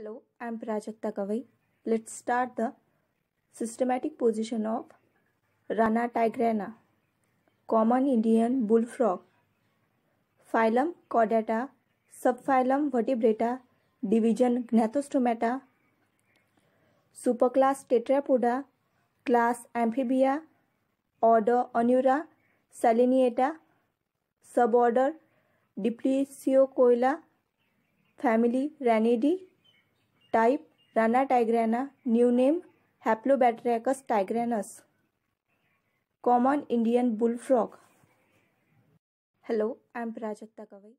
Hello, I am Prajakta Kavai. Let's start the systematic position of Rana tigrana, common Indian bullfrog. Phylum Chordata, subphylum Vertebrata, division Gnathostomata, superclass Tetrapoda, class Amphibia, order Onura, Saliniata, suborder Diplesiocoila, family Ranidae, type Rana tigrina new name Hoplobatrachus tigerinus common Indian bull frog hello I am Prajakta कवई